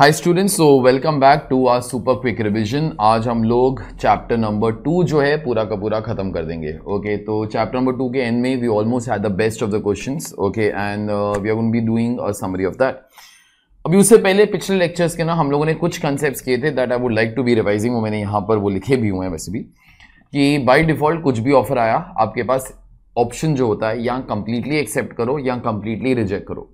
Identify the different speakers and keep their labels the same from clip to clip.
Speaker 1: High students so welcome back to our super quick revision आज हम लोग chapter number to जो है पूरा का पूरा खत्म कर देंगे ओके तो चैप्टर नंबर टू के एंड में we almost had the best of the question okay and we are be doing a summary of that अभी उससे पहले पिछले लेक्चर्स के ना हम लोगों ने कुछ कंसेप्ट किए थे that I would like to be revising वो मैंने यहाँ पर वो लिखे भी हुए हैं वैसे भी कि बाई डिफ़ॉल्ट कुछ भी ऑफर आया आपके पास ऑप्शन जो होता है या कंप्लीटली एक्सेप्ट करो या कंप्लीटली रिजेक्ट करो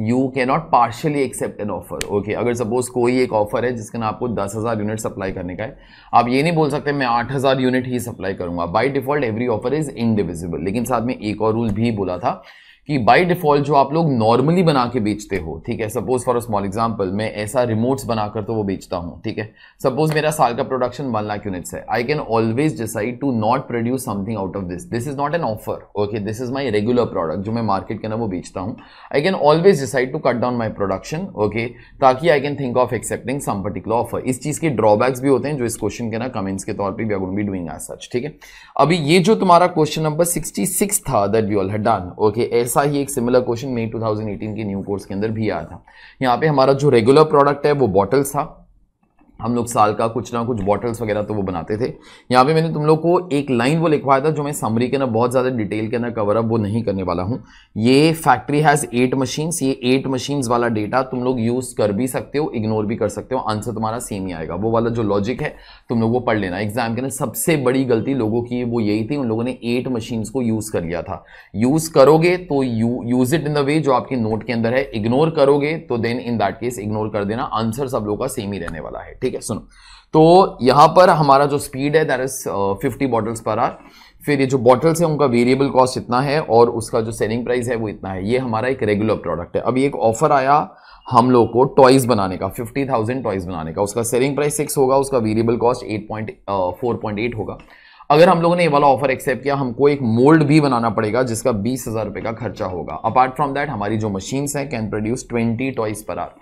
Speaker 1: you can not partially accept an offer okay अगर सपोज कोई एक ऑफर है जिसके ना आपको दस हज़ार यूनिट सप्लाई करने का है आप ये नहीं बोल सकते मैं आठ हज़ार यूनिट ही सप्लाई करूंगा by default every offer is indivisible लेकिन साथ में एक और रूल भी बोला था कि बाय डिफॉल्ट जो आप लोग नॉर्मली बना के बेचते हो ठीक है suppose for a small example मैं ऐसा रिमोट्स बनाकर तो वो बेचता हूं ठीक है सपोज मेरा साल का प्रोडक्शन वन लाख यूनिट्स है I can always decide to not produce something out of this this is not an offer okay this is my regular product जो मैं मार्केट के ना वो बेचता हूँ I can always decide to cut down my production okay ताकि I can think of accepting some particular offer इस चीज़ के ड्रॉबैक्स भी होते हैं जो इस क्वेश्चन के ना कमेंट्स के तौर पर we are be doing as such ठीक है अभी ये जो तुम्हारा क्वेश्चन नंबर सिक्सटी सिक्स था that we all had done okay ऐसा ही एक सिमिलर क्वेश्चन मई 2018 के न्यू कोर्स के अंदर भी आया था यहाँ पे हमारा जो रेगुलर प्रोडक्ट है वो बॉटल्स था हम लोग साल का कुछ ना कुछ बॉटल्स वगैरह तो वो बनाते थे यहाँ पे मैंने तुम लोग को एक लाइन वो लिखवाया था जो मैं समरी के ना बहुत ज़्यादा डिटेल के ना कवर अप वो नहीं करने वाला हूँ ये फैक्ट्री हैज़ एट मशीन्स ये एट मशीन्स वाला डेटा तुम लोग यूज़ कर भी सकते हो इग्नोर भी कर सकते हो आंसर तुम्हारा सेम ही आएगा वो वाला जो लॉजिक है तुम लोग वो पढ़ लेना एग्जाम के ना सबसे बड़ी गलती लोगों की वो यही थी उन लोगों ने एट मशीन्स को यूज़ कर लिया था यूज़ करोगे तो you use it in the way जो आपके नोट के अंदर है इग्नोर करोगे तो then in that case ignore कर देना आंसर सब लोग का सेम ही रहने वाला है ठीक है सुनो तो यहां पर हमारा जो स्पीड है that is fifty bottles per hour फिर ये जो बॉटल्स है उनका वेरिएबल कॉस्ट इतना है और उसका जो सेलिंग प्राइस है वो इतना है ये हमारा एक रेगुलर प्रोडक्ट है अभी एक ऑफर आया हम लोग को टॉयज बनाने का 50,000 थाउजेंड टॉयज बनाने का उसका सेलिंग प्राइस सिक्स होगा उसका variable cost eight point four होगा अगर हम लोगों ने ये वाला ऑफर एक्सेप्ट किया हमको एक मोल्ड भी बनाना पड़ेगा जिसका बीस हज़ार रुपये का खर्चा होगा अपार्ट फ्रॉम दैट हमारी जो मशीन्स हैं can produce twenty toys per hour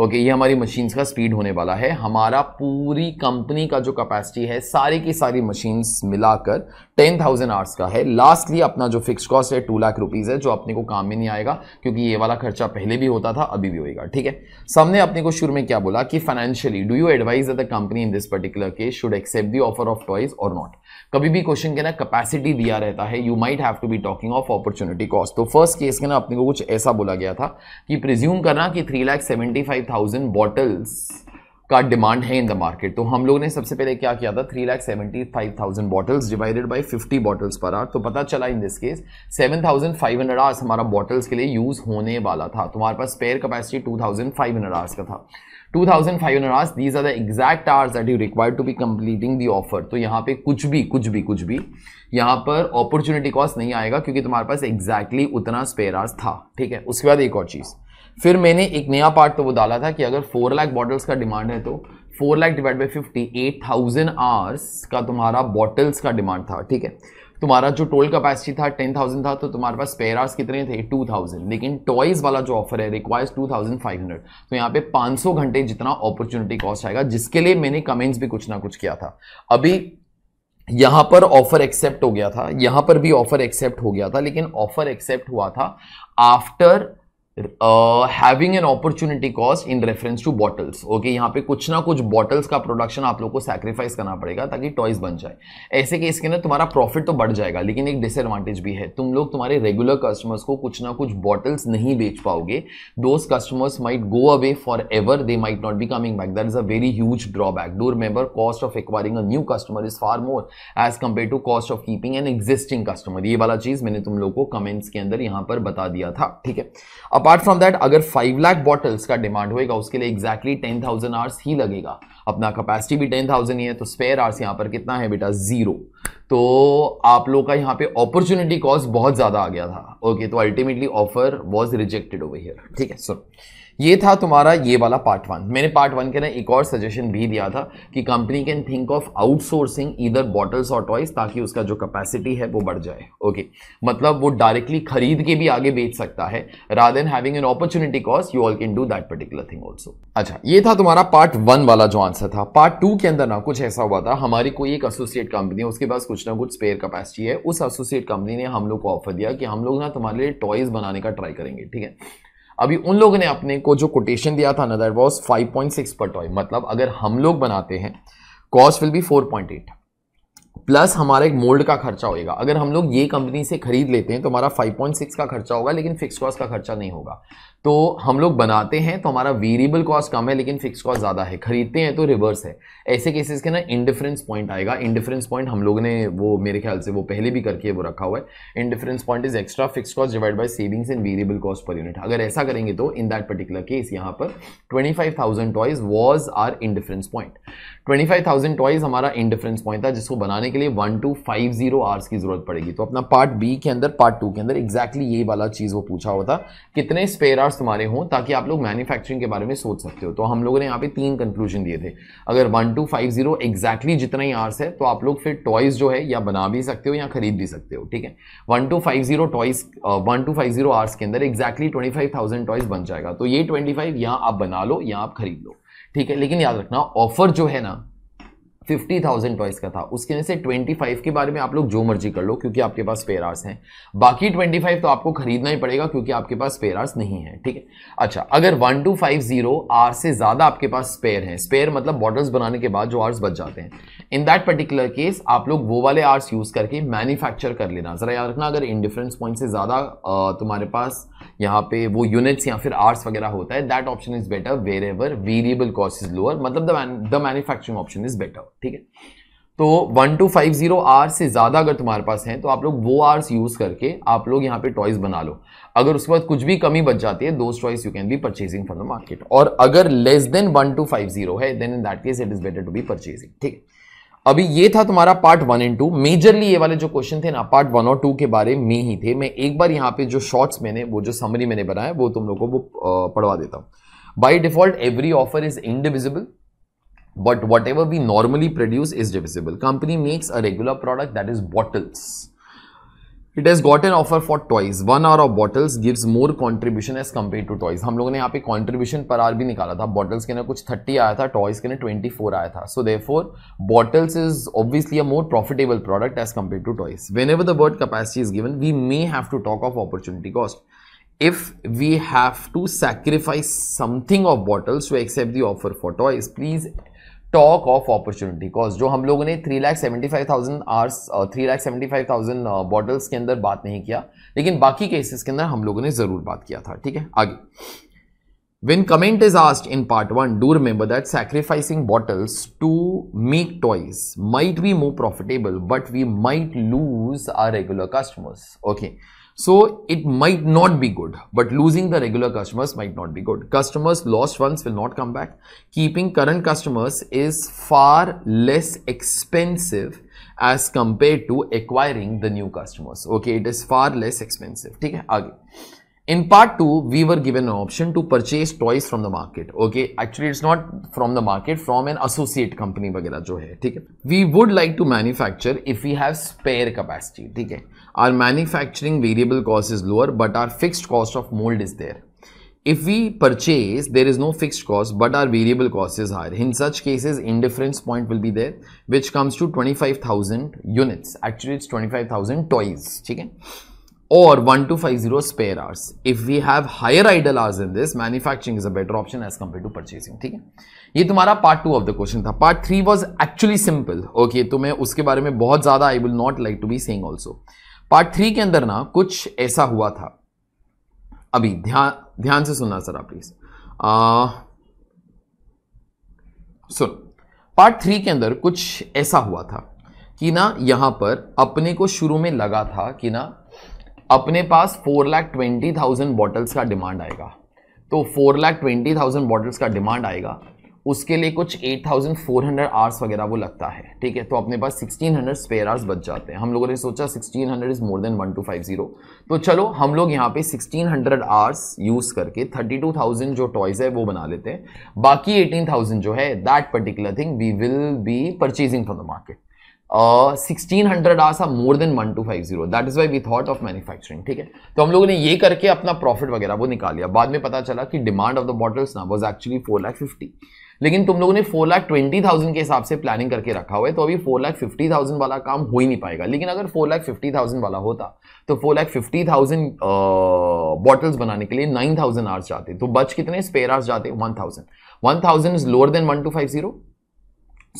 Speaker 1: okay ये हमारी मशीन्स का स्पीड होने वाला है हमारा पूरी कंपनी का जो कैपेसिटी है सारी की सारी मशीन्स मिलाकर टेन थाउजेंड आवर्स का है लास्टली अपना जो फिक्स कॉस्ट है टू लाख रुपीज़ है जो अपने को काम में नहीं आएगा क्योंकि ये वाला खर्चा पहले भी होता था अभी भी होएगा ठीक है सबने अपने को शुरू में क्या बोला कि financially do you advise the company in this particular case should accept the offer of toys और नॉट कभी भी क्वेश्चन के ना कैपेसिटी दिया रहता है you might have to be talking of opportunity cost तो फर्स्ट केस के ना अपने को कुछ ऐसा बोला गया था कि प्रिज्यूम करना कि three lakh seventy five five thousand bottles का डिमांड है इन द मार्केट तो हम लोग ने सबसे पहले क्या किया था three lakh seventy five thousand bottles divided by fifty bottles per hour तो पता चला in this case seven thousand five hundred hours हमारा बॉटल्स के लिए यूज़ होने वाला था तुम्हारे पास spare capacity two thousand five hundred hours का था two thousand five hundred hours these are the exact hours that you required to be completing the offer तो यहाँ पे कुछ भी कुछ भी कुछ भी यहाँ पर अपॉर्चुनिटी कॉस्ट नहीं आएगा क्योंकि तुम्हारे पास exactly उतना स्पेयर hours था ठीक है उसके बाद एक और चीज़ फिर मैंने एक नया पार्ट तो वो डाला था कि अगर फोर लाख बॉटल्स का डिमांड है तो four lakh divide by fifty eight thousand hours का तुम्हारा बॉटल्स का डिमांड था ठीक है तुम्हारा जो टोल कैपेसिटी था टेन थाउजेंड था तो तुम्हारे पास स्पेयर आवर्स कितने थे टू थाउजेंड लेकिन टॉयज वाला जो ऑफर है requires two thousand five hundred तो यहाँ पे पाँच सौ घंटे जितना अपॉर्चुनिटी कॉस्ट आएगा जिसके लिए मैंने कमेंट्स भी कुछ ना कुछ किया था अभी यहाँ पर ऑफर एक्सेप्ट हो गया था यहाँ पर भी ऑफर एक्सेप्ट हो गया था लेकिन ऑफर एक्सेप्ट हुआ था after having an opportunity cost in reference to bottles okay यहाँ पे कुछ ना कुछ बॉटल्स का प्रोडक्शन आप लोग को सैक्रीफाइस करना पड़ेगा ताकि टॉयज बन जाए ऐसे केस के अंदर तुम्हारा प्रॉफिट तो बढ़ जाएगा लेकिन एक डिसएडवांटेज भी है तुम लोग तुम्हारे रेगुलर कस्टमर्स को कुछ ना कुछ बॉटल्स नहीं बेच पाओगे those customers might go away for ever they might not be coming back that is a very huge drawback do remember cost of acquiring a new customer is far more as compared to cost of keeping an existing customer ये वाला चीज़ मैंने तुम लोग को comments के अंदर यहाँ पर बता दिया था ठीक है अब अपार्ट फ्रॉम दैट अगर फाइव लाख बॉटल्स का डिमांड होएगा उसके लिए एक्जैक्टली टेन थाउजेंड आवर्स ही लगेगा अपना कैपेसिटी भी टेन थाउजेंड ही है तो स्पेयर आवर्स यहाँ पर कितना है बेटा जीरो तो आप लोग का यहाँ पे अपॉर्चुनिटी कॉस्ट बहुत ज़्यादा आ गया था ओके okay, तो ultimately offer was rejected over here ठीक है so, ये था तुम्हारा ये वाला पार्ट वन मैंने पार्ट वन के ना एक और सजेशन भी दिया था कि company can think of outsourcing इधर बॉटल्स और टॉयज ताकि उसका जो कैपेसिटी है वो बढ़ जाए ओके मतलब वो डायरेक्टली खरीद के भी आगे बेच सकता है rather than having an opportunity cost you all can do that particular thing also अच्छा ये था तुम्हारा पार्ट वन वाला जो आंसर था पार्ट टू के अंदर ना कुछ ऐसा हुआ था हमारी कोई एक एसोसिएट कंपनी है उसके पास कुछ ना कुछ स्पेयर कैपेसिटी है उस एसोसिएट कंपनी ने हम लोग को ऑफर दिया कि हम लोग ना तुम्हारे लिए टॉयज बनाने का ट्राई करेंगे ठीक है अभी उन लोगों ने अपने को जो कोटेशन दिया था नदर वॉज सिक्स पर टॉय मतलब अगर हम लोग बनाते हैं cost will be four point eight plus हमारा एक मोल्ड का खर्चा होएगा अगर हम लोग ये कंपनी से खरीद लेते हैं तो हमारा 5.6 का खर्चा होगा लेकिन फिक्स कॉस्ट का खर्चा नहीं होगा तो हम लोग बनाते हैं तो हमारा वेरिएबल कॉस्ट कम है लेकिन फिक्स कॉस्ट ज़्यादा है खरीदते हैं तो रिवर्स है ऐसे केसेस के ना इंडिफरेंस पॉइंट आएगा इंडिफरेंस पॉइंट हम लोग ने वो मेरे ख्याल से वो पहले भी करके वो रखा हुआ है indifference point is extra fix cost divide by savings and variable cost per unit अगर ऐसा करेंगे तो इन दैट पर्टिकुलर केस यहाँ पर twenty five thousand toys was our indifference point twenty five thousand toys हमारा इंडिफरेंस पॉइंट था जिसको बनाने के लिए one two five zero hours की जरूरत पड़ेगी तो अपना पार्ट बी के अंदर पार्ट टू के अंदर एक्जैक्टली exactly ये वाला चीज़ वो पूछा हुआ था कितने स्पेयर आवर्स थॉट्स तुम्हारे हों ताकि आप लोग मैन्युफैक्चरिंग के बारे में सोच सकते हो तो हम लोगों ने यहाँ पे तीन कंक्लूजन दिए थे अगर one two five zero exactly जितना ही आर्स है तो आप लोग फिर टॉयज़ जो है या बना भी सकते हो या खरीद भी सकते हो ठीक है one two five zero toys one two five zero hours के अंदर exactly twenty five thousand toys बन जाएगा तो ये ट्वेंटी फाइव यहाँ आप बना लो या आप खरीद लो ठीक है लेकिन याद रखना ऑफर जो है ना फिफ्टी थाउजेंड टॉयस का था उसके में से ट्वेंटी फाइव के बारे में आप लोग जो मर्जी कर लो क्योंकि आपके पास स्पेयर आर्स हैं बाकी ट्वेंटी फाइव तो आपको खरीदना ही पड़ेगा क्योंकि आपके पास स्पेयर आर्स नहीं है ठीक है अच्छा अगर one two five zero hours से ज़्यादा आपके पास स्पेयर हैं स्पेयर मतलब बॉटल्स बनाने के बाद जो आर्स बच जाते हैं इन दैट पर्टिकुलर केस आप लोग वो वाले आर्स यूज़ करके मैन्युफैक्चर कर लेना ज़रा याद रखना अगर इंडिफरेंस पॉइंट से ज़्यादा तुम्हारे पास यहाँ पे वो यूनिट्स या फिर आर्स वगैरह होता है that option is better wherever variable cost is lower मतलब the manufacturing option is better ठीक है तो one two five zero hours से ज़्यादा अगर तुम्हारे पास है तो आप लोग वो आर्स यूज़ करके आप लोग यहाँ पे टॉयज़ बना लो अगर उसके बाद कुछ भी कमी बच जाती है those toys you can be purchasing from the market और अगर less than one two five zero है then in that case it is better to be purchasing ठीक है अभी ये था तुम्हारा part one and two majorly ये वाले जो क्वेश्चन थे ना पार्ट वन और टू के बारे में ही थे मैं एक बार यहाँ पे जो शॉर्ट्स मैंने वो जो समरी मैंने बनाया वो तुम लोग को वो पढ़वा देता हूँ by default every offer is indivisible but whatever we normally produce is divisible company makes a regular product that is bottles it has got an offer for toys one hour of bottles gives more contribution as compared to toys हम लोगों ने यहाँ पे contribution पर are भी निकाला था bottles के ना कुछ थर्टी आया था टॉयज के ना ट्वेंटी फोर आया था so therefore bottles is obviously a more profitable product as compared to toys whenever the word capacity is given we may have to talk of opportunity cost if we have to sacrifice something of bottles to accept the offer for toys please talk of opportunity cause जो हम लोगों ने three lakh seventy five thousand hours three lakh seventy five thousand bottles के अंदर बात नहीं किया लेकिन बाकी केसेस के अंदर हम लोगों ने जरूर बात किया था ठीक है आगे when comment is asked in part one do remember that sacrificing bottles to make toys might be more profitable but we might lose our regular customers okay So it might not be good, but losing the regular customers might not be good. Customers lost once will not come back. Keeping current customers is far less expensive as compared to acquiring the new customers. Okay, it is far less expensive. Okay, again. In part 2, we were given an option to purchase toys from the market. Okay, actually it's not from the market, from an associate company वगैरह जो We would like to manufacture if we have spare capacity, Okay our manufacturing variable cost is lower but our fixed cost of mold is there. If we purchase, there is no fixed cost but our variable cost is higher. In such cases, indifference point will be there which comes to 25,000 units. Actually, it's 25,000 toys. Okay? Or 1250 spare hours. If we have higher idle hours in this, manufacturing is a better option as compared to purchasing. ठीक ये ये तुम्हारा part two of the question था part three was actually simple okay तो मैं उसके बारे में बहुत ज्यादा I will not like to be saying also part three के अंदर ना कुछ ऐसा हुआ था अभी ध्यान ध्यान से सुनना सर आप प्लीज सुन पार्ट थ्री के अंदर कुछ ऐसा हुआ था कि ना यहां पर अपने को शुरू में लगा था कि ना अपने पास four lakh twenty thousand bottles का डिमांड आएगा तो four lakh twenty thousand bottles का डिमांड आएगा उसके लिए कुछ 8,400 आवर्स वगैरह वो लगता है ठीक है तो अपने पास 1600 स्पेयर आवर्स बच जाते हैं हम लोगों ने सोचा 1600 इज़ मोर देन 1250 तो चलो हम लोग यहाँ पे 1600 आवर्स यूज़ करके 32,000 जो टॉयज़ है वो बना लेते हैं बाकी 18,000 जो है that particular thing we will be purchasing from the market sixteen hundred hours are more than one two five zero that is why we thought of manufacturing ठीक है तो हम लोगों ने ये करके अपना प्रॉफिट वगैरह वो निकाल लिया बाद में पता चला कि डिमांड ऑफ द बॉटल्स ना was actually four lakh fifty लेकिन तुम लोगों ने फोर लाख ट्वेंटी थाउजेंड के हिसाब से प्लानिंग करके रखा हुआ है तो अभी फोर लाख फिफ्टी थाउजेंड वाला काम हो ही नहीं पाएगा लेकिन अगर फोर लाख फिफ्टी थाउजेंड वाला होता तो four lakh fifty thousand bottles बनाने के लिए नाइन थाउजेंड आर्स जाते तो बच कितने स्पेयर आर्स जाते one thousand one thousand is lower than one two five zero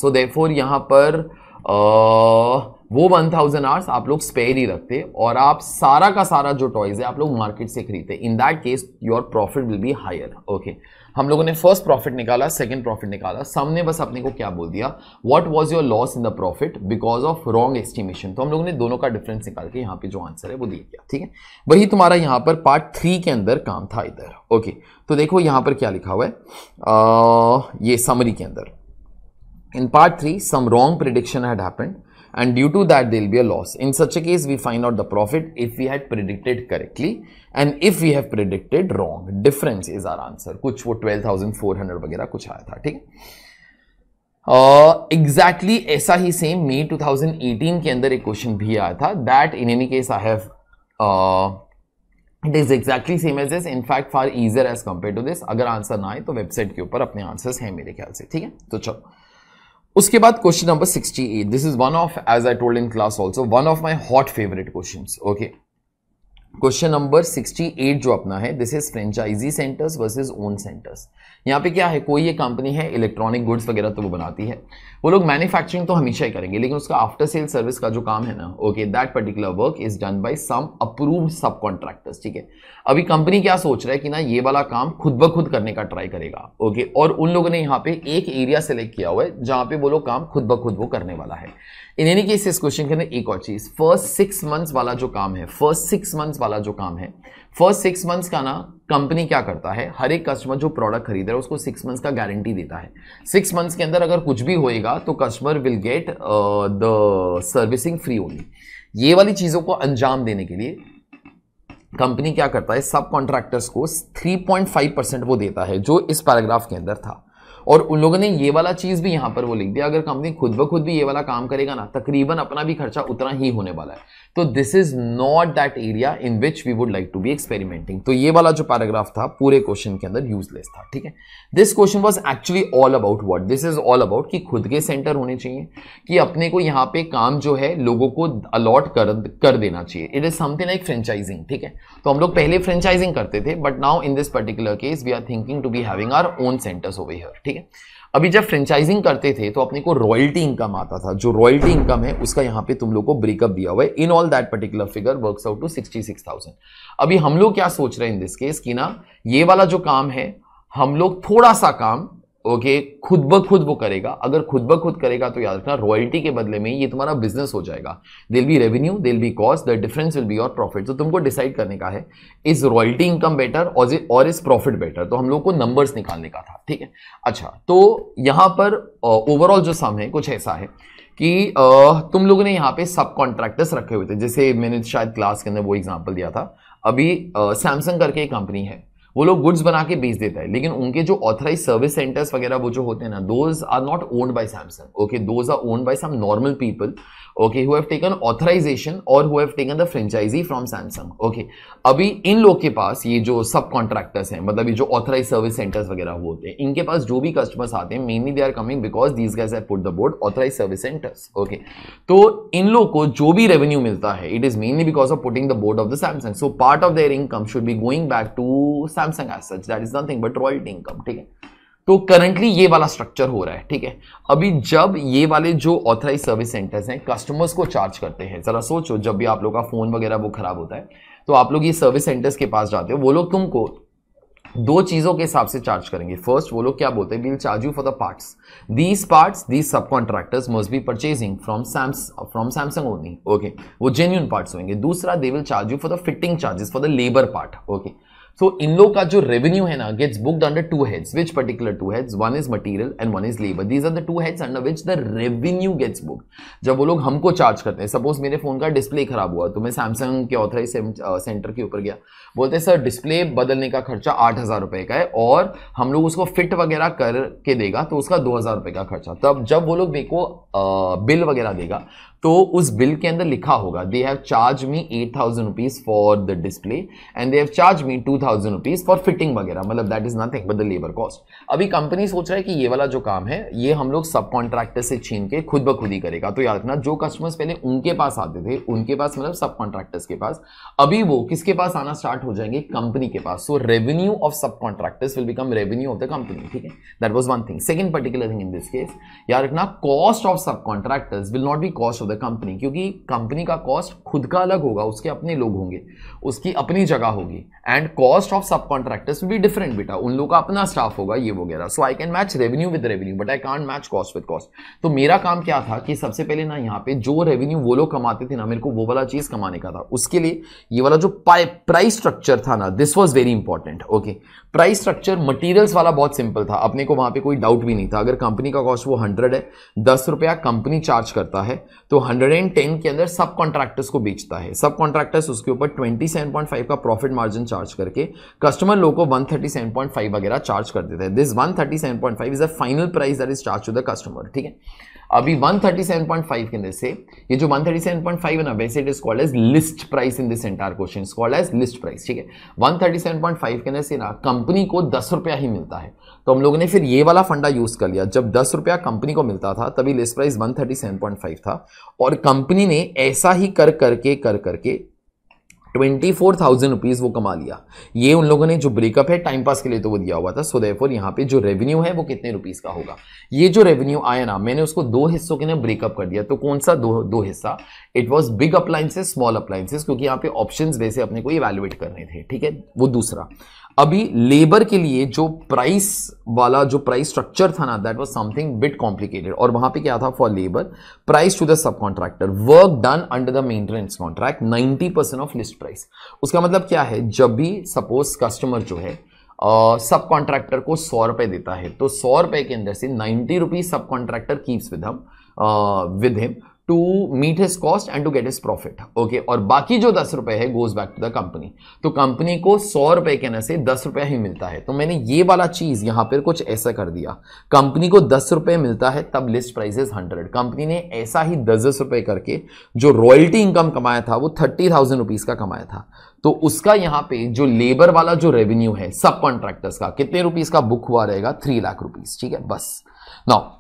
Speaker 1: so therefore यहाँ पर uh, वो वन थाउजेंड आर्स आप लोग स्पेयर ही रखते और आप सारा का सारा जो टॉयज है आप लोग मार्केट से खरीदते in that case your profit will be higher okay हम लोगों ने फर्स्ट प्रॉफिट निकाला सेकंड प्रॉफिट निकाला सामने बस अपने को क्या बोल दिया what was your loss in the profit because of wrong estimation तो हम लोगों ने दोनों का डिफरेंस निकाल के यहाँ पे जो आंसर है वो दिया गया ठीक है वही तुम्हारा यहाँ पर पार्ट थ्री के अंदर काम था इधर ओके तो देखो यहाँ पर क्या लिखा हुआ है आ, ये समरी के अंदर in part three some wrong prediction had happened and due to that there will be a loss. In such a case, we find out the profit if we had predicted correctly and if we have predicted wrong. Difference is our answer. kuch wo 12,400 वगैरह कुछ आया था ठीक exactly uh, exactly ऐसा ही same मई 2018 के अंदर एक question भी आया था that in any case I have it is exactly same as this in fact far easier as compared to this अगर आंसर ना आए तो वेबसाइट के ऊपर अपने आंसर्स हैं मेरे ख्याल से ठीक है तो चलो उसके बाद question number 68 this is one of as I told in class also one of my hot favourite questions okay question number 68 जो अपना है this is franchisee centres versus own centres यहाँ पे क्या है कोई ये कंपनी है इलेक्ट्रॉनिक गुड्स वगैरह तो वो बनाती है वो लोग मैन्युफैक्चरिंग तो हमेशा ही करेंगे लेकिन उसका आफ्टर सेल सर्विस का जो काम है ना okay that particular work is done by some approved subcontractors ठीक है अभी कंपनी क्या सोच रहा है कि ना ये वाला काम खुद ब खुद करने का ट्राई करेगा ओके और उन लोगों ने यहाँ पे एक एरिया सेलेक्ट किया हुआ है जहां पे वो लोग काम खुद ब खुद वो करने वाला है इन एनी केस इस क्वेश्चन के अंदर एक और चीज़ फर्स्ट सिक्स मंथ्स वाला जो काम है फर्स्ट सिक्स मंथ्स वाला जो काम है फर्स्ट सिक्स मंथ्स का ना कंपनी क्या करता है हर एक कस्टमर जो प्रोडक्ट खरीद रहा है उसको सिक्स मंथ्स का गारंटी देता है सिक्स मंथ्स के अंदर अगर कुछ भी होएगा तो customer will get the servicing free only ये वाली चीज़ों को अंजाम देने के लिए कंपनी क्या करता है सब कॉन्ट्रैक्टर्स को 3.5 परसेंट वो देता है जो इस पैराग्राफ के अंदर था और उन लोगों ने ये वाला चीज़ भी यहां पर वो लिख दिया अगर कंपनी खुद ब खुद भी ये वाला काम करेगा ना तकरीबन अपना भी खर्चा उतना ही होने वाला है तो this is not that area in which we would like to be experimenting तो ये वाला जो पैराग्राफ था पूरे क्वेश्चन के अंदर यूजलेस था ठीक है this question was actually all about what this is all about कि खुद के सेंटर होने चाहिए कि अपने को यहाँ पे काम जो है लोगों को अलॉट कर कर देना चाहिए it is something like franchising ठीक है तो हम लोग पहले फ्रेंचाइजिंग करते थे but now in this particular case we are thinking to be having our own centres over here ठीक ठीक है अभी जब फ्रेंचाइजिंग करते थे तो अपने को रॉयल्टी इनकम आता था जो रॉयल्टी इनकम है उसका यहाँ पे तुम लोग को ब्रेकअप दिया हुआ है in all that particular figure work out to sixty six thousand अभी हम लोग क्या सोच रहे हैं इन दिस केस कि ना ये वाला जो काम है हम लोग थोड़ा सा काम ओके खुद ब खुद वो करेगा अगर खुद ब खुद करेगा तो याद रखना रॉयल्टी के बदले में ये तुम्हारा बिजनेस हो जाएगा this'll be revenue this'll be cost the difference will be your profit तो तुमको डिसाइड करने का है इज रॉयल्टी इनकम बेटर और और इज प्रॉफिट बेटर तो हम लोग को नंबर्स निकालने का था ठीक है अच्छा तो यहाँ पर ओवरऑल uh, जो सम है कुछ ऐसा है कि uh, तुम लोगों ने यहाँ पे सब कॉन्ट्रैक्टर्स रखे हुए थे जैसे मैंने शायद क्लास के अंदर वो एग्जाम्पल दिया था अभी सैमसंग uh, करके एक कंपनी है वो लोग गुड्स बना के बेच देता है लेकिन उनके जो ऑथराइज सर्विस सेंटर्स वगैरह वो जो होते हैं ना those are not owned by Samsung okay those are owned by some normal people okay who have taken authorization or who have taken the franchisee from samsung okay अभी इन लोग के पास ये जो सब कॉन्ट्रैक्टर्स हैं मतलब ये जो ऑथराइज सर्विस सेंटर्स वगैरह वो होते हैं इनके पास जो भी कस्टमर्स आते हैं mainly they are coming because these guys have put the board authorize service centres okay तो इन लोग को जो भी रेवेन्यू मिलता है it is mainly because of putting the board of the Samsung so part of their income should be going back to Samsung as such that is nothing but royalty income ठीक है तो currently ये वाला structure हो रहा है ठीक है अभी जब ये वाले जो ऑथराइज सर्विस सेंटर्स हैं कस्टमर्स को चार्ज करते हैं ज़रा सोचो जब भी आप लोग का फ़ोन वगैरह वो ख़राब होता है तो आप लोग ये सर्विस सेंटर्स के पास जाते हो वो लोग तुमको दो चीज़ों के हिसाब से चार्ज करेंगे फर्स्ट वो लोग क्या बोलते हैं will charge you for the parts these parts these subcontractors must be purchasing from Sams from Samsung only okay वो जेन्यून पार्ट्स होंगे दूसरा they will charge you for the fitting charges for the labour part okay so इन लोग का जो revenue है ना gets booked under two heads which particular two heads one is material and one is labour these are the two heads under which the revenue gets book जब वो लोग हमको चार्ज करते हैं सपोज मेरे फोन का डिस्प्ले खराब हुआ तो मैं सैमसंग के ऑथराइज सेंटर uh, के ऊपर गया बोलते हैं सर डिस्प्ले बदलने का खर्चा आठ हज़ार रुपए का है और हम लोग उसको फिट वगैरह करके देगा तो उसका दो हज़ार रुपए का खर्चा तब जब वो लोग मेरे को बिल uh, वगैरह देगा तो उस बिल के अंदर लिखा होगा they have charge me eight thousand rupees for the display and they have charge me two thousand rupees for fitting वगैरह मतलब that is nothing but the labour cost अभी कंपनी सोच रहा है कि ये वाला जो काम है ये हम लोग सब कॉन्ट्रैक्टर से छीन के खुद ब खुद ही करेगा तो याद रखना जो कस्टमर्स पहले उनके पास आते थे उनके पास मतलब सब कॉन्ट्रैक्टर्स के पास अभी वो किसके पास आना स्टार्ट हो जाएंगे कंपनी के पास so revenue of subcontractors will become revenue of the company ठीक है that was one thing second particular thing in this case याद रखना cost of subcontractors will not be cost of company क्योंकि company का cost खुद का अलग होगा उसके अपने लोग होंगे उसकी अपनी जगह होगी and cost of subcontractors भी डिफरेंट बेटा उन लोगों का अपना स्टाफ होगा ये वगैरह so I can match revenue with revenue but I can't match cost with cost तो मेरा काम क्या था कि सबसे पहले ना यहाँ पे जो रेवेन्यू वो लोग कमाते थे ना मेरे को वो वाला चीज़ कमाने का था उसके लिए ये वाला जो प्राइस स्ट्रक्चर था ना this was very important okay price structure materials वाला बहुत सिंपल था अपने को वहाँ पे कोई डाउट भी नहीं था अगर कंपनी का कॉस्ट वो हंड्रेड है दस रुपया कंपनी चार्ज करता है तो हंड्रेड एंड टेन के अंदर सब कॉन्ट्रैक्टर्स को बेचता है सब कॉन्ट्रैक्टर्स उसके ऊपर ट्वेंटी सेवन पॉइंट फाइव का प्रॉफिट मार्जिन चार्ज करके कस्टमर लोग को one thirty seven point five वगैरह चार्ज कर देता है this one thirty seven point five is a final price that is charge to the customer ठीक है अभी 137.5 के अंदर से ये जो 137.5 है ना वैसे it is called as list price in this entire question called as list price ठीक है 137.5 के अंदर से ना कंपनी को दस रुपया ही मिलता है तो हम लोगों ने फिर ये वाला फंडा यूज कर लिया जब दस रुपया कंपनी को मिलता था तभी लिस्ट प्राइस 137.5 था और कंपनी ने ऐसा ही कर करके कर करके कर कर ट्वेंटी फोर थाउजेंड रुपीज़ वो कमा लिया ये उन लोगों ने जो ब्रेकअप है टाइम पास के लिए तो वो दिया हुआ था सो देफोर यहाँ पे जो रेवेन्यू है वो कितने रुपीज़ का होगा ये जो रेवेन्यू आया ना मैंने उसको दो हिस्सों के ना ब्रेकअप कर दिया तो कौन सा दो दो हिस्सा it was big appliances small appliances क्योंकि यहाँ पे ऑप्शन वैसे अपने को इवेलुएट करने थे ठीक है वो दूसरा अभी लेबर के लिए जो प्राइस वाला जो प्राइस स्ट्रक्चर था ना that was something bit complicated और वहां पे क्या था for labour price to the subcontractor work done under the maintenance contract 90 percent of list price उसका मतलब क्या है जब भी सपोज कस्टमर जो है सब uh, कॉन्ट्रैक्टर को सौ रुपए देता है तो सौ रुपए के अंदर से ninety rupees subcontractor keeps with हम with him to meet his cost and to get his profit okay और बाकी जो दस रुपए है goes back to the company तो कंपनी को सौ रुपए के ना से दस रुपया ही मिलता है तो मैंने ये वाला चीज यहां पर कुछ ऐसा कर दिया कंपनी को दस रुपए मिलता है तब list price is hundred company ने ऐसा ही दस दस रुपए करके जो रॉयल्टी इनकम कमाया था वो थर्टी थाउजेंड रुपीज का कमाया था तो उसका यहां पे जो लेबर वाला जो रेवेन्यू है सब कॉन्ट्रैक्टर्स का कितने रुपीज का बुक हुआ रहेगा थ्री लाख रुपीज ठीक है बस now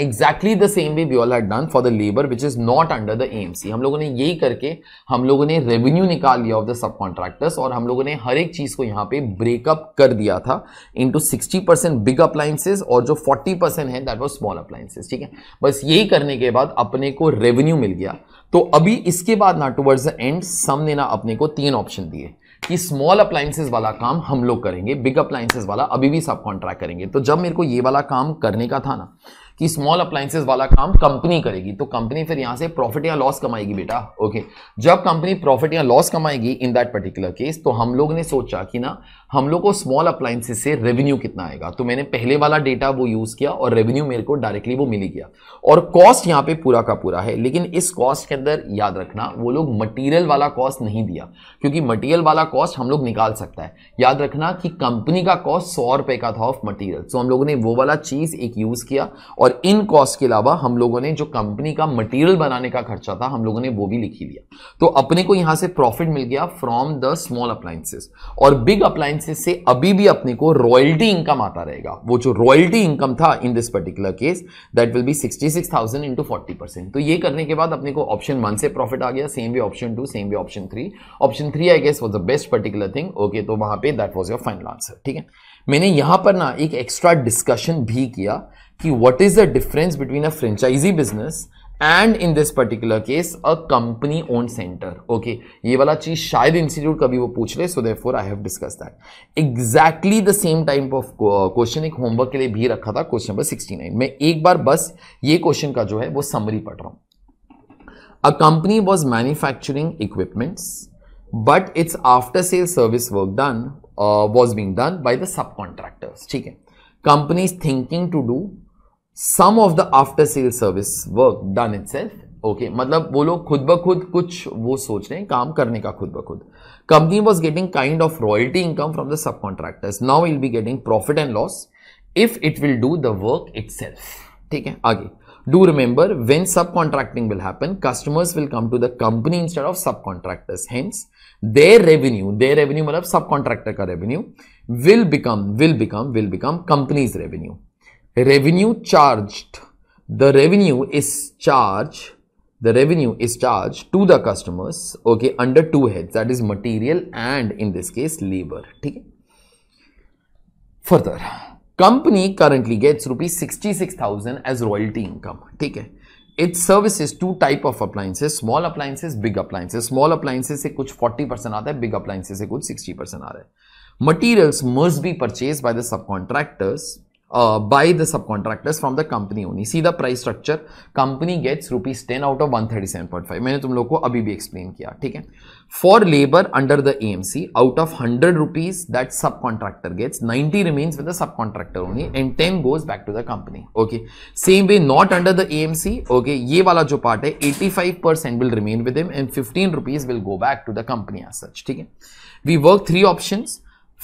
Speaker 1: exactly the same way we all are done for the labour which is not under the AMC हम लोगों ने यही करके हम लोगों ने रेवेन्यू निकाल लिया ऑफ द सब कॉन्ट्रैक्टर्स और हम लोगों ने हर एक चीज को यहाँ पे ब्रेकअप कर दिया था into sixty percent big appliances और जो फोर्टी परसेंट है दैट वॉज स्मॉल अप्लाइंसेज ठीक है बस यही करने के बाद अपने को रेवेन्यू मिल गया तो अभी इसके बाद ना टुवर्ड्स द एंड सम ने ना अपने को तीन ऑप्शन दिए कि स्मॉल अप्लाइंसेज वाला काम हम लोग करेंगे बिग अप्लाइंसेज वाला अभी भी सब कॉन्ट्रैक्ट करेंगे तो जब मेरे को ये वाला काम करने का था ना कि स्मॉल अप्लाइंसेज वाला काम कंपनी करेगी तो कंपनी फिर यहां से प्रॉफिट या लॉस कमाएगी बेटा ओके जब कंपनी प्रॉफिट या लॉस कमाएगी इन दैट पर्टिकुलर केस तो हम लोग ने सोचा कि ना हम लोग को स्मॉल अप्लाइंसेस से रेवेन्यू कितना आएगा तो मैंने पहले वाला डेटा वो यूज़ किया और रेवेन्यू मेरे को डायरेक्टली वो मिली गया और कॉस्ट यहाँ पे पूरा का पूरा है लेकिन इस कॉस्ट के अंदर याद रखना वो लोग मटेरियल वाला कॉस्ट नहीं दिया क्योंकि मटेरियल वाला कॉस्ट हम लोग निकाल सकता है याद रखना कि कंपनी का कॉस्ट सौ रुपए का था ऑफ मटीरियल सो हम लोगों ने वो वाला चीज़ एक यूज़ किया और इन कॉस्ट के अलावा हम लोगों ने जो कंपनी का मटीरियल बनाने का खर्चा था हम लोगों ने वो भी लिखी लिया तो अपने को यहाँ से प्रॉफिट मिल गया फ्रॉम द स्मॉल अप्लाइंसेस और बिग अप्लाइंस एक्सपेंसेस से अभी भी अपने को रॉयल्टी इनकम आता रहेगा वो जो रॉयल्टी इनकम था in this particular case that will be 66,000 into 40 percent तो ये करने के बाद अपने को ऑप्शन वन से प्रॉफिट आ गया same way option two same way option three option three I guess was the best particular thing okay तो वहां पे that was your final answer ठीक है मैंने यहां पर ना एक एक्स्ट्रा डिस्कशन भी किया कि what is the difference between a franchisee business and in this particular case a company own centre okay ये वाला चीज शायद इंस्टीट्यूट कभी वो पूछ ले so therefore I have discuss that exactly the same type of question एक homework के लिए भी रखा था क्वेश्चन नंबर सिक्सटी नाइन मैं एक बार बस ये क्वेश्चन का जो है वो समरी पढ़ रहा हूं a company was manufacturing equipments but its after sale service work done was being done by the subcontractors ठीक है company is thinking to do some of the after sale service work done itself okay मतलब वो लोग खुद ब खुद कुछ वो सोच रहे हैं काम करने का खुद ब खुद company was getting kind of royalty income from the subcontractors now will be getting profit and loss if it will do the work it ठीक है आगे do remember when subcontracting will happen customers will come to the company instead of subcontractors hence their revenue their revenue matlab subcontractor का revenue will become will become will become company's revenue revenue charged the revenue is charged the revenue is charged to the customers okay under two heads that is material and in this case labor okay? further company currently gets rupees 66000 as royalty income okay? It services two type of appliances small appliances big appliances small appliances se kuch 40% aata hai big appliances se kuch 60% aa raha hai materials must be purchased by the subcontractors uh, by the subcontractors from the company only. See the price structure. Company gets rupees 10 out of 137.5. मैंने तुम लोग को अभी भी explain किया ठीक है for labour under the A M C out of hundred rupees that subcontractor gets ninety remains with the subcontractor only and ten goes back to the company okay same way not under the A M C okay ये वाला जो part है eighty five percent will remain with him and fifteen rupees will go back to the company as such ठीक है we work three options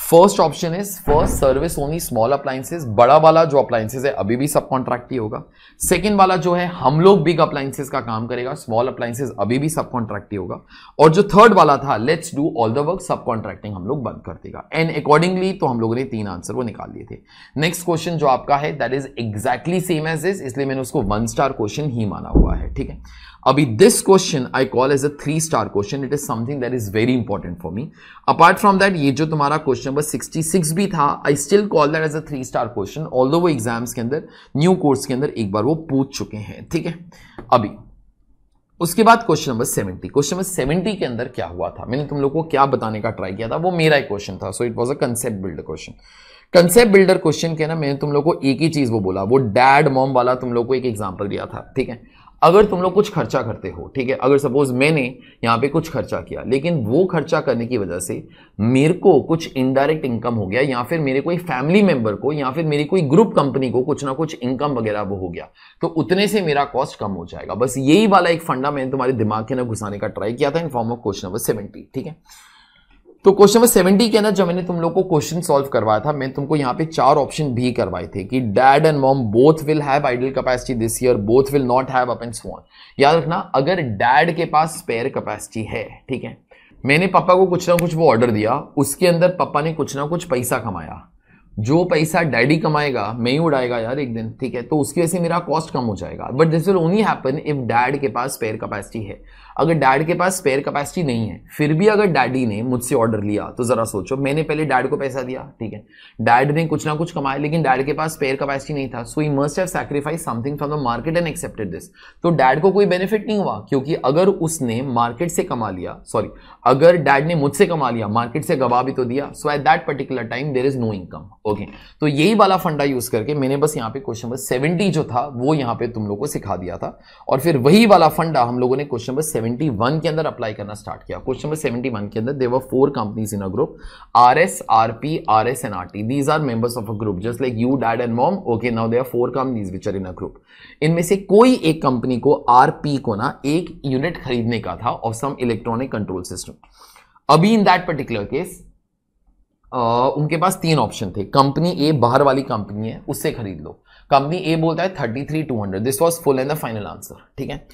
Speaker 1: first option is first service only small appliances बड़ा वाला जो appliances है अभी भी सब contract ही होगा सेकेंड वाला जो है हम लोग बिग अप्लाइंसेज का काम करेगा स्मॉल अप्लाइंसेज अभी भी सब कॉन्ट्रैक्ट ही होगा और जो थर्ड वाला था let's do all the work subcontracting हम लोग बंद कर देगा एंड अकॉर्डिंगली तो हम लोगों ने तीन आंसर वो निकाल दिए थे नेक्स्ट क्वेश्चन जो आपका है that is exactly same as is इसलिए मैंने उसको वन स्टार क्वेश्चन ही माना हुआ है ठीक है अभी this question I call as a three star question it is something that is very important for me apart from that ये जो तुम्हारा क्वेश्चन नंबर 66 भी था I still call that as a three star question all वो exams के अंदर new course के अंदर एक बार वो पूछ चुके हैं ठीक है अभी उसके बाद क्वेश्चन नंबर 70 क्वेश्चन नंबर 70 के अंदर क्या हुआ था मैंने तुम लोग को क्या बताने का ट्राई किया था वो मेरा ही क्वेश्चन था so it was a concept builder question concept builder question के ना मैंने तुम लोग को एक ही चीज वो बोला वो डैड मॉम वाला तुम लोग को एक एग्जाम्पल दिया था ठीक है अगर तुम लोग कुछ खर्चा करते हो ठीक है अगर सपोज मैंने यहाँ पे कुछ खर्चा किया लेकिन वो खर्चा करने की वजह से मेरे को कुछ इनडायरेक्ट इनकम हो गया या फिर मेरे कोई फैमिली मेंबर को या फिर मेरी कोई ग्रुप कंपनी को कुछ ना कुछ इनकम वगैरह वो हो गया तो उतने से मेरा कॉस्ट कम हो जाएगा बस यही वाला एक फंडा मैंने तुम्हारे दिमाग के अंदर घुसाने का ट्राई किया था in form of question number seventy ठीक है तो क्वेश्चन नंबर सेवेंटी के अंदर जब मैंने तुम लोग को क्वेश्चन सॉल्व करवाया था मैंने तुमको यहाँ पे चार ऑप्शन भी करवाए थे कि dad and mom both will have ideal capacity this year both will not have up and so याद रखना अगर डैड के पास स्पेयर कैपेसिटी है ठीक है मैंने पापा को कुछ ना कुछ वो ऑर्डर दिया उसके अंदर पापा ने कुछ ना कुछ पैसा कमाया जो पैसा डैडी कमाएगा मैं ही उड़ाएगा यार एक दिन ठीक है तो उसकी वजह से मेरा कॉस्ट कम हो जाएगा but this will only happen if dad के पास स्पेयर कैपेसिटी है अगर डैड के पास स्पेयर कैपेसिटी नहीं है फिर भी अगर डैडी ने मुझसे ऑर्डर लिया तो ज़रा सोचो मैंने पहले डैड को पैसा दिया ठीक है डैड ने कुछ ना कुछ कमाया लेकिन डैड के पास स्पेयर कैपेसिटी नहीं था so he must have sacrifice something from the market and accepted this तो डैड को कोई बेनिफिट नहीं हुआ क्योंकि अगर उसने मार्केट से कमा लिया सॉरी अगर डैड ने मुझसे कमा लिया मार्केट से गवा भी तो दिया so at that particular time there is no income okay तो यही वाला फंडा यूज करके मैंने बस यहाँ पे क्वेश्चन नंबर सेवेंटी जो था वो यहाँ पे तुम लोग को सिखा दिया था और फिर वही वाला फंडा हम लोगों ने क्वेश्चन नंबर 1971 के अंदर अप्लाई करना स्टार्ट किया क्वेश्चन नंबर 71 के अंदर there are four companies in a group R S R P R S and R T these are members of a group just like you dad and mom okay now they are four companies which are in a group इनमें से कोई एक company को R P को ना एक unit खरीदने का था of some electronic control system अभी इन दैट पर्टिकुलर केस उनके पास तीन ऑप्शन थे कंपनी ए बाहर वाली कंपनी है उससे खरीद लो कंपनी ए बोलता है thirty three two hundred this was full and the final answer ठीक है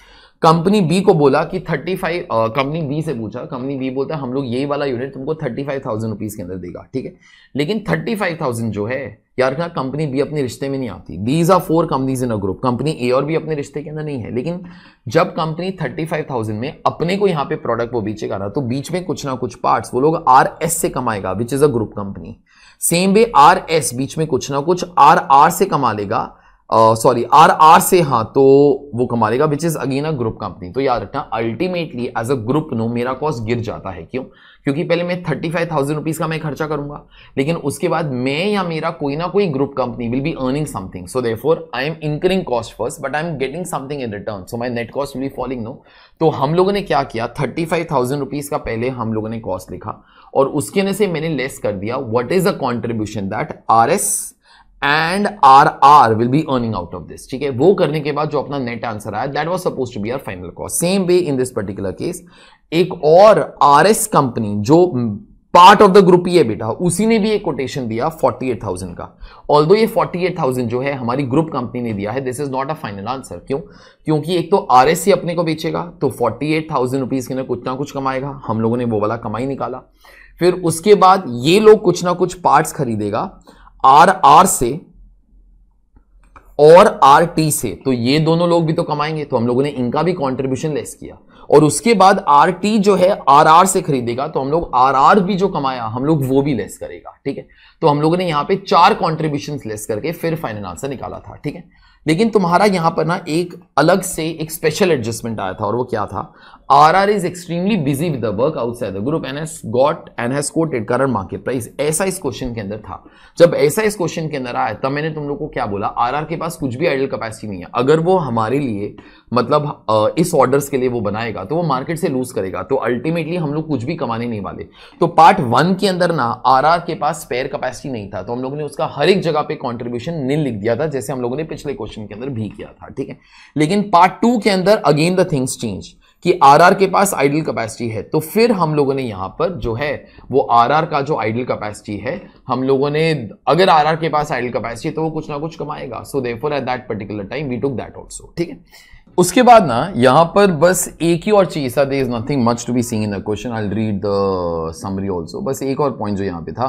Speaker 1: कंपनी बी को बोला कि थर्टी फाइव कंपनी बी से पूछा कंपनी बी बोलता है हम लोग यही वाला यूनिट तुमको थर्टी फाइव थाउजेंड रुपीज के अंदर देगा ठीक है लेकिन थर्टी फाइव थाउजेंड जो है यार क्या कंपनी बी अपने रिश्ते में नहीं आती these are four companies in a group company A और भी अपने रिश्ते के अंदर नहीं है लेकिन जब कंपनी थर्टी फाइव थाउजेंड में अपने को यहाँ पे प्रोडक्ट वो बेचेगा ना तो बीच में कुछ ना कुछ पार्ट्स वो लोग आर एस से कमाएगा which is a group company same way R S बीच में कुछ ना कुछ आर आर से कमा लेगा सॉरी आर आर से हाँ तो वो कमा लेगा which is again a group company तो याद रखना ultimately as a group no मेरा कॉस्ट गिर जाता है क्यों क्योंकि पहले मैं थर्टी फाइव थाउजेंड रुपीज़ का मैं खर्चा करूंगा लेकिन उसके बाद मैं या मेरा कोई ना कोई group company will be earning something so therefore I am incurring cost first but I am getting something in return so my net cost will be falling no तो हम लोगों ने क्या किया थर्टी फाइव थाउजेंड रुपीज़ का पहले हम लोगों ने कॉस्ट लिखा और उसके ने से मैंने लेस कर दिया what is the contribution that R S and R R will be earning out of this ठीक है वो करने के बाद जो अपना नेट आंसर आया that was suppose to be our final cost same way in this particular case एक और आर एस कंपनी जो पार्ट ऑफ द ग्रुप है बेटा उसी ने भी एक कोटेशन दिया 48,000 का ऑल ये 48,000 जो है हमारी ग्रुप कंपनी ने दिया है this is not a final answer क्यों क्योंकि एक तो आर एस अपने को बेचेगा तो 48,000 थाउजेंड रुपीज के अंदर कुछ ना कुछ कमाएगा हम लोगों ने वो वाला कमाई निकाला फिर उसके बाद ये लोग कुछ ना कुछ पार्ट्स खरीदेगा आर आर से और आर टी से तो ये दोनों लोग भी तो कमाएंगे तो हम लोगों ने इनका भी कॉन्ट्रीब्यूशन लेस किया और उसके बाद आर टी जो है आर आर से खरीदेगा तो हम लोग आर आर भी जो कमाया हम लोग वो भी लेस करेगा ठीक है तो हम लोगों ने यहां पे चार कॉन्ट्रीब्यूशन लेस करके फिर फाइनल आंसर निकाला था ठीक है लेकिन तुम्हारा यहां पर ना एक अलग से एक स्पेशल एडजस्टमेंट आया था और वो क्या था R is extremely busy with the work outside the group and has got and has quoted current market price ऐसा इस क्वेश्चन के अंदर था जब ऐसा इस क्वेश्चन के अंदर आया तब मैंने तुम लोग को क्या बोला आर के पास कुछ भी आइडियल कैपेसिटी नहीं है अगर वो हमारे लिए मतलब इस ऑर्डर्स के लिए वो बनाएगा तो वो मार्केट से लूज करेगा तो अल्टीमेटली हम लोग कुछ भी कमाने नहीं वाले तो पार्ट वन के अंदर ना आर के पास स्पेयर कैपेसिटी नहीं था तो हम लोगों ने उसका हर एक जगह पे कॉन्ट्रीब्यूशन निल लिख दिया था जैसे हम लोगों ने पिछले क्वेश्चन के अंदर भी किया था ठीक है लेकिन पार्ट टू के अंदर अगेन द थिंग्स चेंज कि आरआर के पास आइडल कैपेसिटी है तो फिर हम लोगों ने यहां पर जो है वो आरआर का जो आइडल कैपेसिटी है हम लोगों ने अगर आरआर के पास आइडल कैपेसिटी है तो वो कुछ ना कुछ कमाएगा so therefore at that particular time we took that also ठीक है उसके बाद ना यहां पर बस एक ही और चीज़ था there is nothing much to be seeing in the question I read the summary also बस एक और पॉइंट जो यहां पे था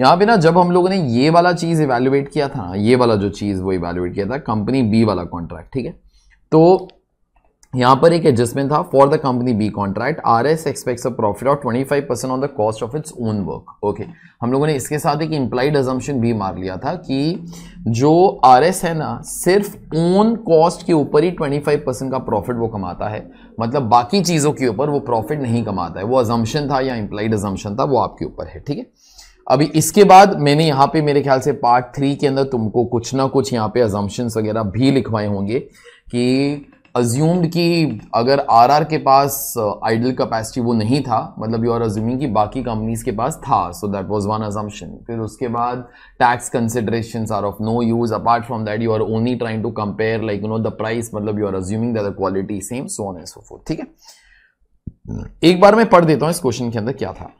Speaker 1: यहां पे ना जब हम लोगों ने ये वाला चीज़ इवेल्युएट किया था ना ये वाला जो चीज़ वो इवेल्युएट किया था कंपनी बी वाला कॉन्ट्रैक्ट ठीक है तो यहाँ पर एक एडजस्टमेंट था for the company be contract R S expect a profit of 25 percent on the cost of its own work okay हम लोगों ने इसके साथ एक इम्प्लाइड एजम्पन भी मार लिया था कि जो आर एस है ना सिर्फ ओन कॉस्ट के ऊपर ही 25 परसेंट का प्रॉफिट वो कमाता है मतलब बाकी चीज़ों के ऊपर वो प्रॉफिट नहीं कमाता है वो अजम्पन था या इम्प्लाइड एजम्पन था वो आपके ऊपर है ठीक है अभी इसके बाद मैंने यहाँ पे मेरे ख्याल से पार्ट थ्री के अंदर तुमको कुछ ना कुछ यहाँ पे एजम्पन्स वगैरह भी लिखवाए होंगे कि अज्यूम्ड कि अगर आरआर के पास आइडल uh, कैपेसिटी वो नहीं था मतलब यू आर अज्यूमिंग कि बाकी कंपनीज के पास था so that was one assumption फिर उसके बाद tax consideration are of no use apart from that you are only trying to compare like you know the price मतलब you are assuming the quality same so on and so forth ठीक है hmm. एक बार मैं पढ़ देता हूँ इस question के अंदर क्या था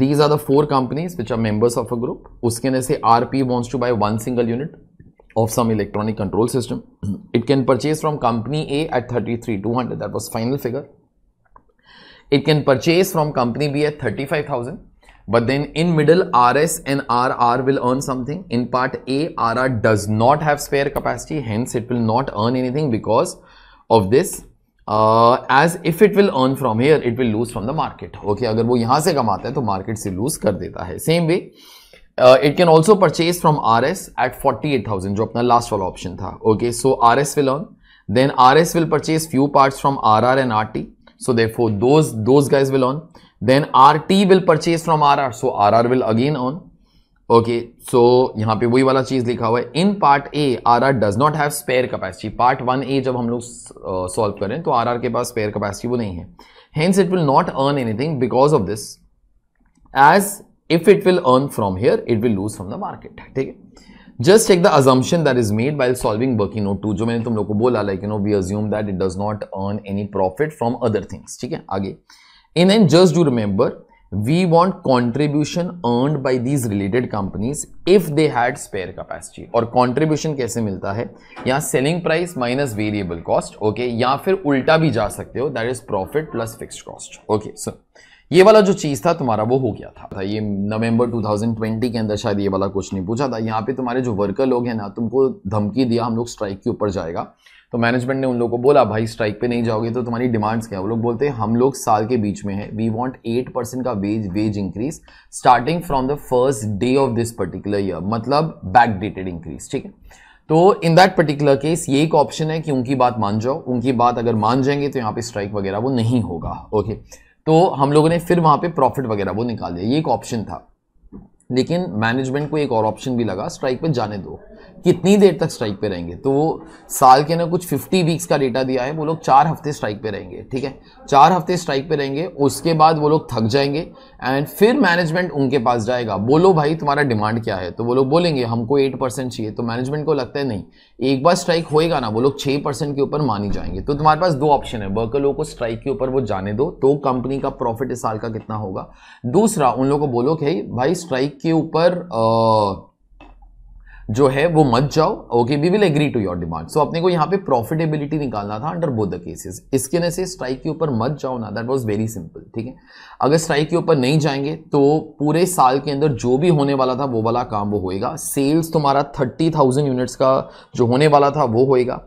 Speaker 1: these are the four companies which are members of a group उसके अंदर से rp wants to buy one single unit of some electronic control system. It can purchase from company A at 33,200. That was final figure. It can purchase from company B at 35,000. But then in middle, RS and RR will earn something. In part A, RR does not have spare capacity. Hence, it will not earn anything because of this. Uh, as if it will earn from here, it will lose from the market. Okay, agar wo yahan se kamata hai to market se lose kar deta hai Same way, it can also purchase from R S at forty eight thousand जो अपना last वाला option था okay so R S will on then R S will purchase few part from R R and R T so they फो so guys will on then R T will purchase from R R so R R will again on okay so यहाँ पे वही वाला चीज़ लिखा हुआ है in part A R R does not have spare capacity part one A जब हम लोग सॉल्व uh, करें तो आर आर के पास स्पेयर कैपेसिटी वो नहीं है hence it will not earn anything because of this as if it will earn from here it will lose from the market ठीक है just take the assumption that is made while solving working note 2 जो मैंने तुम लोग को बोला like you know we assume that it does not earn any profit from other things ठीक है आगे in and just do remember we want contribution earned by these related companies if they had spare capacity और contribution कैसे मिलता है यहाँ selling price minus variable cost okay या फिर उल्टा भी जा सकते हो that is profit plus fixed cost okay so ये वाला जो चीज़ था तुम्हारा वो हो गया था ये नवंबर 2020 के अंदर शायद ये वाला कुछ नहीं पूछा था यहाँ पे तुम्हारे जो वर्कर लोग हैं ना तुमको धमकी दिया हम लोग स्ट्राइक के ऊपर जाएगा तो मैनेजमेंट ने उन लोगों को बोला भाई स्ट्राइक पे नहीं जाओगे तो तुम्हारी डिमांड्स क्या है वो लोग बोलते हैं हम लोग साल के बीच में है वी वॉन्ट एट परसेंट का wage wage increase starting from the first day of this particular year मतलब बैक डेटेड इंक्रीज ठीक है तो इन दैट पर्टिकुलर केस ये एक ऑप्शन है कि उनकी बात मान जाओ उनकी बात अगर मान जाएंगे तो यहाँ पे स्ट्राइक वगैरह वो नहीं होगा ओके okay? तो हम लोगों ने फिर वहां पे प्रॉफिट वगैरह वो निकाल दिया ये एक ऑप्शन था लेकिन मैनेजमेंट को एक और ऑप्शन भी लगा स्ट्राइक पे जाने दो कितनी देर तक स्ट्राइक पे रहेंगे तो वो साल के ना कुछ 50 वीक्स का डेटा दिया है वो लोग चार हफ्ते स्ट्राइक पे रहेंगे ठीक है चार हफ्ते स्ट्राइक पे रहेंगे उसके बाद वो लोग थक जाएंगे एंड फिर मैनेजमेंट उनके पास जाएगा बोलो भाई तुम्हारा डिमांड क्या है तो वो लोग बोलेंगे हमको एट परसेंट चाहिए तो मैनेजमेंट को लगता है नहीं एक बार स्ट्राइक होएगा ना वो लोग छः परसेंट के ऊपर मानी जाएंगे तो तुम्हारे पास दो ऑप्शन है वर्कर लोगों को स्ट्राइक के ऊपर वो जाने दो तो कंपनी का प्रॉफिट इस साल का कितना होगा दूसरा उन लोगों को बोलो कि भाई स्ट्राइक के ऊपर जो है वो मत जाओ okay we will agree to your demand so अपने को यहाँ पे प्रॉफिटेबिलिटी निकालना था अंडर बोथ द केसेस इसके वजह से स्ट्राइक के ऊपर मत जाओ ना दैट वाज वेरी सिंपल ठीक है अगर स्ट्राइक के ऊपर नहीं जाएंगे तो पूरे साल के अंदर जो भी होने वाला था वो वाला काम वो होएगा सेल्स तुम्हारा थर्टी थाउजेंड यूनिट्स का जो होने वाला था वो होएगा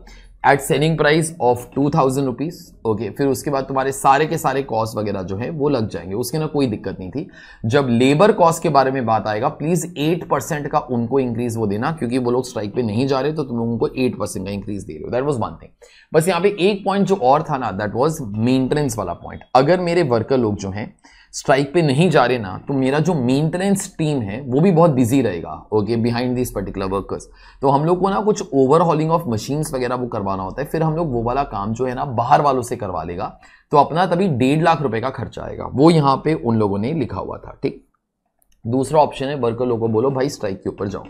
Speaker 1: at selling price of two thousand rupees okay फिर उसके बाद तुम्हारे सारे के सारे कॉस्ट वगैरह जो है वो लग जाएंगे उसके ना कोई दिक्कत नहीं थी जब लेबर कॉस्ट के बारे में बात आएगा प्लीज़ एट परसेंट का उनको इंक्रीज वो देना क्योंकि वो लोग स्ट्राइक पे नहीं जा रहे तो तुम लोगों को एट परसेंट का इंक्रीज दे रहे हो दैट वॉज वन थिंग बस यहाँ पे एक पॉइंट जो और था ना दैट वॉज मेंटेनेंस वाला पॉइंट अगर मेरे वर्कर लोग जो हैं स्ट्राइक पे नहीं जा रहे ना तो मेरा जो मेंटेनेंस टीम है वो भी बहुत बिजी रहेगा okay behind this particular workers तो हम लोग को ना कुछ ओवरहॉलिंग ऑफ मशीन्स वगैरह वो करवाना होता है फिर हम लोग वो वाला काम जो है ना बाहर वालों से करवा लेगा तो अपना तभी डेढ़ लाख रुपए का खर्चा आएगा वो यहाँ पे उन लोगों ने लिखा हुआ था ठीक दूसरा ऑप्शन है वर्कर लोगों को बोलो भाई स्ट्राइक के ऊपर जाओ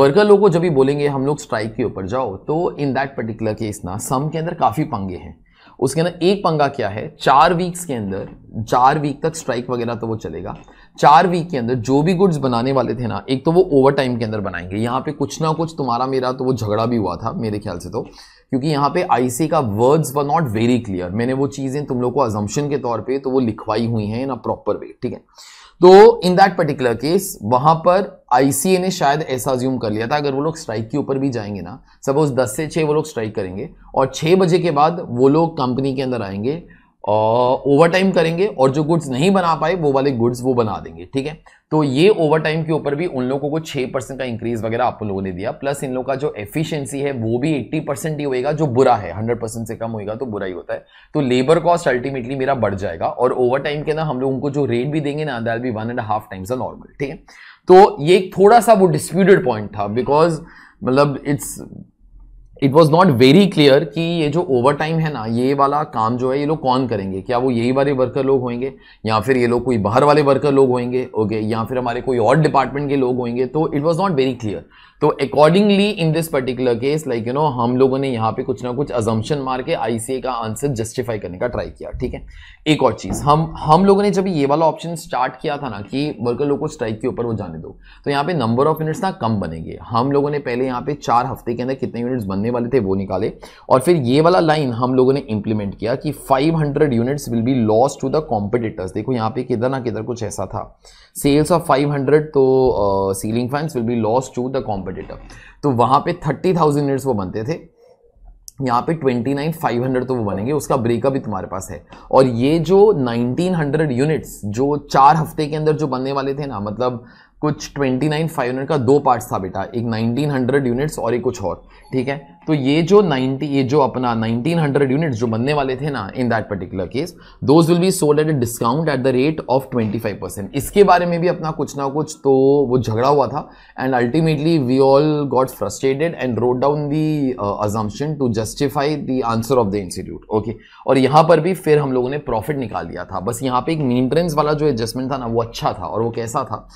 Speaker 1: वर्कर लोगों को जब भी बोलेंगे हम लोग स्ट्राइक के ऊपर जाओ तो इन दैट पर्टिकुलर केस ना सम के अंदर काफ़ी पंगे हैं उसके अंदर एक पंगा क्या है चार वीक्स के अंदर चार वीक तक स्ट्राइक वगैरह तो वो चलेगा चार वीक के अंदर जो भी गुड्स बनाने वाले थे ना एक तो वो ओवर टाइम के अंदर बनाएंगे यहाँ पे कुछ ना कुछ तुम्हारा मेरा तो वो झगड़ा भी हुआ था मेरे ख्याल से तो क्योंकि यहाँ पे आईसी का वर्ड्स व नॉट वेरी क्लियर मैंने वो चीज़ें तुम लोग को अजम्पन के तौर पर तो वो लिखवाई हुई हैं ना प्रॉपर वे ठीक है तो इन दैट पर्टिकुलर केस वहां पर आईसीए ने शायद ऐसा ज्यूम कर लिया था अगर वो लोग स्ट्राइक के ऊपर भी जाएंगे ना सपोज 10 से 6 वो लोग स्ट्राइक करेंगे और 6 बजे के बाद वो लोग कंपनी के अंदर आएंगे ओवर टाइम करेंगे और जो गुड्स नहीं बना पाए वो वाले गुड्स वो बना देंगे ठीक है तो ये ओवर टाइम के ऊपर भी उन लोगों को छः परसेंट का इंक्रीज वगैरह आप लोगों ने दिया प्लस इन लोगों का जो एफिशिएंसी है वो भी एट्टी परसेंट ही होएगा जो बुरा है हंड्रेड परसेंट से कम होएगा तो बुरा ही होता है तो लेबर कॉस्ट अल्टीमेटली मेरा बढ़ जाएगा और ओवर टाइम के ना हम लोग उनको जो रेट भी देंगे ना दैट भी one and half times a normal ठीक है तो ये एक थोड़ा सा वो डिस्प्यूटेड पॉइंट था बिकॉज मतलब it's it was not very clear कि ये जो ओवर टाइम है ना ये वाला काम जो है ये लोग कौन करेंगे क्या वो यही वाले वर्कर लोग होंगे या फिर ये लोग कोई बाहर वाले वर्कर लोग होंगे ओके okay, या फिर हमारे कोई और डिपार्टमेंट के लोग होंगे तो it was not very clear तो accordingly in this particular case like you know हम लोगों ने यहाँ पे कुछ ना कुछ अजम्पन मार के आईसीए का आंसर जस्टिफाई करने का ट्राई किया ठीक है एक और चीज़ हम हम लोगों ने जब ये वाला ऑप्शन स्टार्ट किया था ना कि वर्कर लोग को स्ट्राइक के ऊपर वो जाने दो तो यहाँ पे नंबर ऑफ यूनिट्स ना कम बनेंगे हम लोगों ने पहले यहाँ पे चार हफ्ते के अंदर कितने यूनिट्स बनने वाले थे वो निकाले और फिर ये वाला लाइन हम लोगों ने इंप्लीमेंट किया कि five units will be loss to the competitors देखो यहाँ पे किधर ना किधर कुछ ऐसा था सेल्स ऑफ फाइव तो ceiling fans will be loss to the competitors competitor तो वहाँ पे थर्टी थाउजेंड यूनिट्स वो बनते थे यहाँ पे ट्वेंटी नाइन फाइव हंड्रेड तो वो बनेंगे उसका ब्रेकअप भी तुम्हारे पास है और ये जो नाइनटीन हंड्रेड यूनिट्स जो चार हफ्ते के अंदर जो बनने वाले थे ना मतलब कुछ 29500 का दो पार्ट्स था बेटा एक 1900 यूनिट्स और एक कुछ और ठीक है तो ये जो 90 ये जो अपना 1900 यूनिट्स जो बनने वाले थे ना in that particular case those will be sold at a discount at the rate of 25 percent इसके बारे में भी अपना कुछ ना कुछ तो वो झगड़ा हुआ था and ultimately we all got frustrated and wrote down the assumption to justify the answer of the institute okay और यहाँ पर भी फिर हम लोगों ने प्रॉफिट निकाल दिया था बस यहाँ पे एक मेनटेनेंस वाला जो एडजस्टमेंट था ना वो अच्छा था और वो कैसा था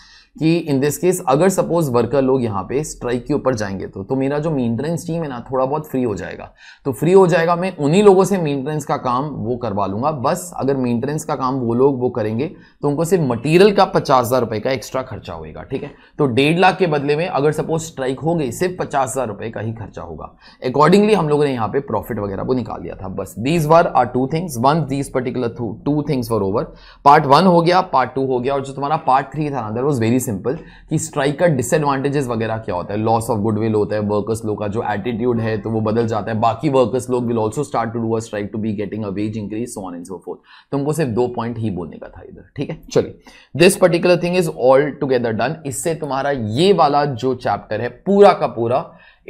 Speaker 1: कि इन दिस केस अगर सपोज वर्कर लोग यहाँ पे स्ट्राइक के ऊपर जाएंगे तो तो मेरा जो मेंटेनेंस टीम है ना थोड़ा बहुत फ्री हो जाएगा तो फ्री हो जाएगा मैं उन्हीं लोगों से मेंटेनेंस का काम वो करवा लूंगा बस अगर मेंटेनेंस का काम वो लोग वो करेंगे तो उनको सिर्फ मटीरियल का पचास हज़ार रुपए का एक्स्ट्रा खर्चा होगा ठीक है तो डेढ़ लाख के बदले में अगर सपोज स्ट्राइक हो गई सिर्फ पचास हज़ार रुपए का ही खर्चा होगा अकॉर्डिंगली हम लोगों ने यहाँ पे प्रॉफिट वगैरह को निकाल लिया था बस these were are two things one these particular two things were over part one हो गया पार्ट टू हो गया और जो तुम्हारा पार्ट थ्री था ना देर वॉज वेरी सिंपल कि स्ट्राइक का डिसएडवांटेजेस वगैरह क्या होता है लॉस ऑफ गुडविल होता है वर्कर्स लोग का जो एटीट्यूड है तो वो बदल जाता है बाकी वर्कर्स लोग will also start to do a strike to be getting a wage increase so on and so forth तुमको सिर्फ दो पॉइंट ही बोलने का था इधर ठीक है चलिए this particular thing is all together done इससे तुम्हारा ये वाला जो चैप्टर है पूरा का पूरा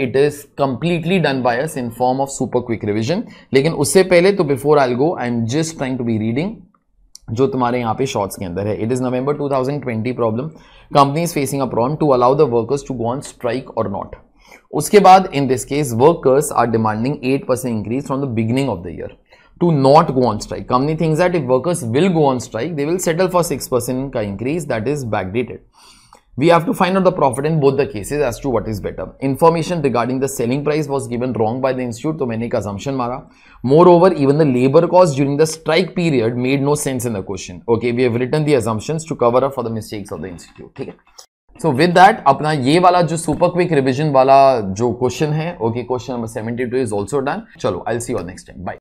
Speaker 1: it is completely done by us in form of super quick revision लेकिन उससे पहले तो before I go I am just trying to be reading जो तुम्हारे यहाँ पे शॉर्ट्स के अंदर है it is November 2020 problem company is facing a problem to allow the workers to go on strike और नॉट उसके बाद in this case workers are demanding 8% percent increase from the beginning of the year to not go on strike company things that if workers will go on strike they will settle for six percent का increase that is backdated We have to find out the profit in both the cases as to what is better. Information regarding the selling price was given wrong by the institute, to मैंने एक assumption mara Moreover, even the labor cost during the strike period made no sense in the question. Okay, we have written the assumptions to cover up for the mistakes of the institute. ठीक है. So with that अपना ये वाला जो super quick revision वाला जो question है okay question number seventy two is also done चलो I see your next time bye